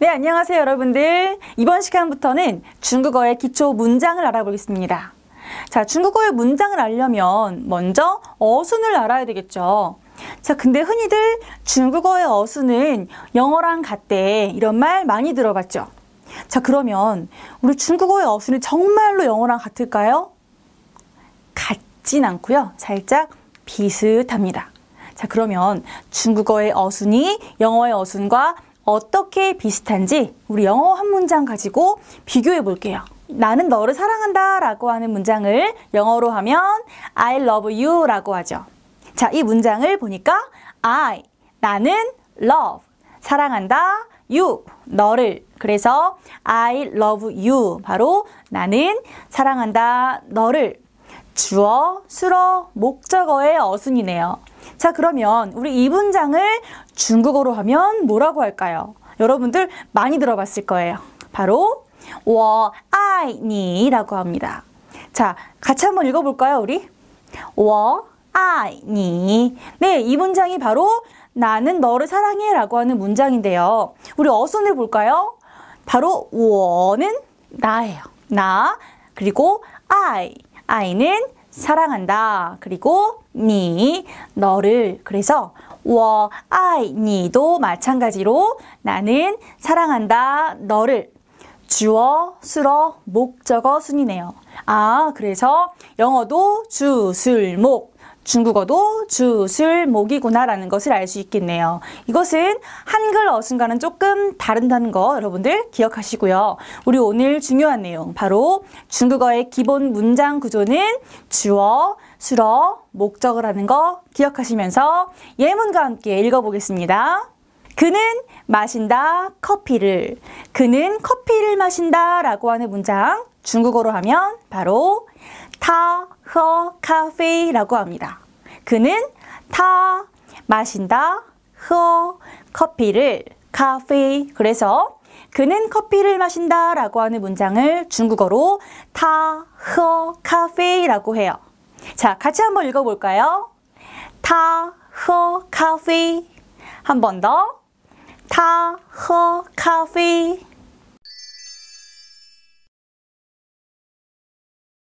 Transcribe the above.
네, 안녕하세요, 여러분들. 이번 시간부터는 중국어의 기초 문장을 알아보겠습니다. 자, 중국어의 문장을 알려면 먼저 어순을 알아야 되겠죠. 자, 근데 흔히들 중국어의 어순은 영어랑 같대 이런 말 많이 들어봤죠. 자, 그러면 우리 중국어의 어순이 정말로 영어랑 같을까요? 같진 않고요. 살짝 비슷합니다. 자, 그러면 중국어의 어순이 영어의 어순과 어떻게 비슷한지 우리 영어 한 문장 가지고 비교해 볼게요. 나는 너를 사랑한다 라고 하는 문장을 영어로 하면 I love you 라고 하죠. 자, 이 문장을 보니까 I, 나는 love, 사랑한다, you, 너를. 그래서 I love you, 바로 나는 사랑한다, 너를. 주어, 수어, 목적어의 어순이네요. 자 그러면 우리 이 문장을 중국어로 하면 뭐라고 할까요? 여러분들 많이 들어봤을 거예요. 바로 我爱你라고 합니다. 자, 같이 한번 읽어볼까요, 우리? 我爱你. 네, 이 문장이 바로 나는 너를 사랑해 라고 하는 문장인데요. 우리 어순을 볼까요? 바로 我는 나예요. 나, 그리고 I, I는 사랑한다. 그리고 니 너를 그래서 워 아이 니도 마찬가지로 나는 사랑한다 너를 주어, 수어, 목적어 순이네요. 아, 그래서 영어도 주, 술, 목 중국어도 주, 술, 목이구나라는 것을 알 수 있겠네요. 이것은 한글 어순과는 조금 다른다는 거 여러분들 기억하시고요. 우리 오늘 중요한 내용 바로 중국어의 기본 문장 구조는 주어, 수어, 목적을 하는 거 기억하시면서 예문과 함께 읽어보겠습니다. 그는 마신다 커피를 그는 커피를 마신다 라고 하는 문장 중국어로 하면 바로 타허 카페라고 합니다. 그는 타 마신다 허 커피를 카페 그래서 그는 커피를 마신다 라고 하는 문장을 중국어로 타허 카페라고 해요. 자 같이 한번 읽어볼까요? 타허 카페 한 번 더. 타허 카페